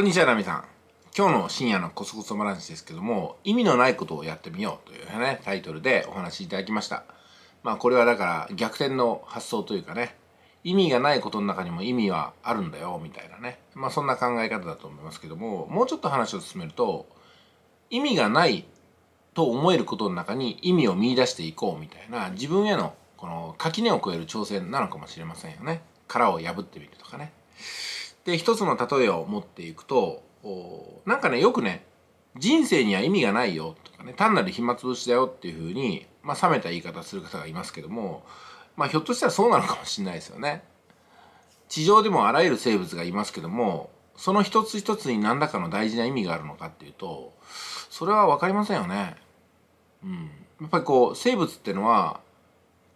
こんにちは、ナミさん。今日の深夜のコソコソ話ですけども、意味のないことをやってみようというね、タイトルでお話しいただきました。まあこれはだから逆転の発想というかね、意味がないことの中にも意味はあるんだよ、みたいなね。まあそんな考え方だと思いますけども、もうちょっと話を進めると、意味がないと思えることの中に意味を見出していこうみたいな、自分へのこの垣根を越える挑戦なのかもしれませんよね。殻を破ってみるとかね。で一つの例えを持っていくとなんかねよくね人生には意味がないよとかね単なる暇つぶしだよっていうふうに、まあ、冷めた言い方する方がいますけども、まあ、ひょっとしたらそうなのかもしれないですよね。地上でもあらゆる生物がいますけどもその一つ一つに何らかの大事な意味があるのかっていうとそれは分かりませんよね。うん、やっぱりこう生物ってのは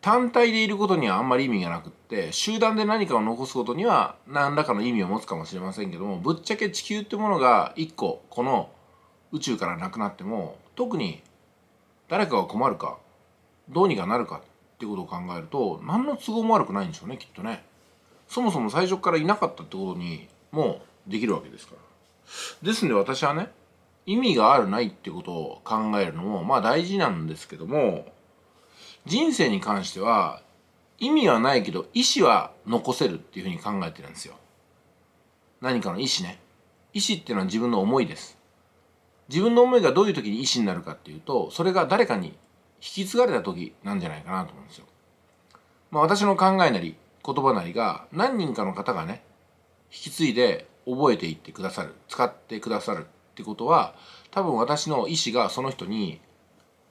単体でいることにはあんまり意味がなくって集団で何かを残すことには何らかの意味を持つかもしれませんけどもぶっちゃけ地球ってものが1個この宇宙からなくなっても特に誰かが困るかどうにかなるかってことを考えると何の都合も悪くないんでしょうねきっとね。そもそも最初からいなかったってことにもうできるわけですから。ですんで私はね意味があるないってことを考えるのもまあ大事なんですけども人生に関しては意味はないけど意思は残せるっていうふうに考えてるんですよ何かの意思ね意思っていうのは自分の思いです自分の思いがどういう時に意思になるかっていうとそれが誰かに引き継がれた時なんじゃないかなと思うんですよまあ私の考えなり言葉なりが何人かの方がね引き継いで覚えていってくださる使ってくださるってことは多分私の意思がその人に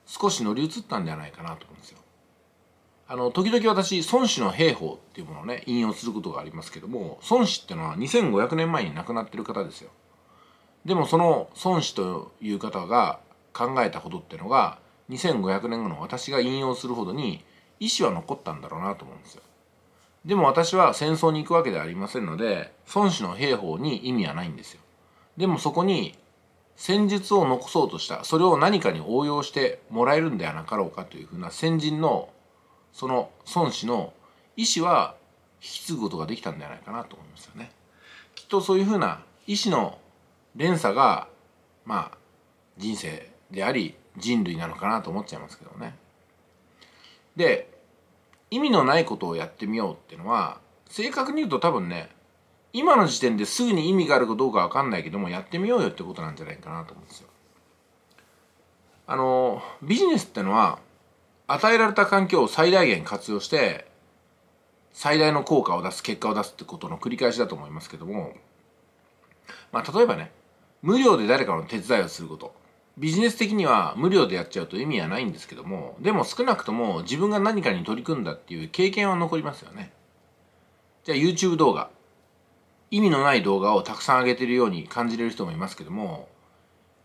少し乗り移ったんじゃないかなと思うんですよあの時々私孫子の兵法っていうものをね引用することがありますけども孫子ってのは2500年前に亡くなってる方ですよでもその孫子という方が考えたことっていうのが2500年後の私が引用するほどに意思は残ったんだろうなと思うんですよでも私は戦争に行くわけではありませんので孫子の兵法に意味はないんですよでもそこに戦術を残そうとしたそれを何かに応用してもらえるんではなかろうかというふうな先人のその孫子の意思は引き継ぐことができたんじゃないかなと思いますよね。きっとそういうふうな意思の連鎖がまあ人生であり人類なのかなと思っちゃいますけどね。で意味のないことをやってみようっていうのは正確に言うと多分ね今の時点ですぐに意味があるかどうかわかんないけどもやってみようよってことなんじゃないかなと思うんですよ。あのビジネスってのは与えられた環境を最大限活用して最大の効果を出す結果を出すってことの繰り返しだと思いますけどもまあ例えばね無料で誰かの手伝いをすることビジネス的には無料でやっちゃうと意味はないんですけどもでも少なくとも自分が何かに取り組んだっていう経験は残りますよねじゃあ YouTube 動画意味のない動画をたくさん上げてるように感じれる人もいますけども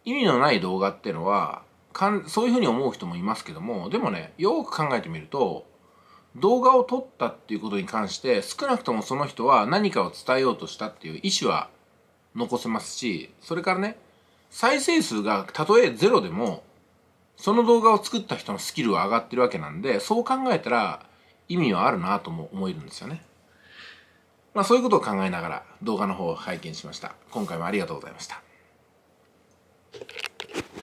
意味のない動画ってのはかんそういうふうに思う人もいますけどもでもねよく考えてみると動画を撮ったっていうことに関して少なくともその人は何かを伝えようとしたっていう意思は残せますしそれからね再生数がたとえゼロでもその動画を作った人のスキルは上がってるわけなんでそう考えたら意味はあるなとも思えるんですよね。まあそういうことを考えながら動画の方を拝見しました。今回もありがとうございました。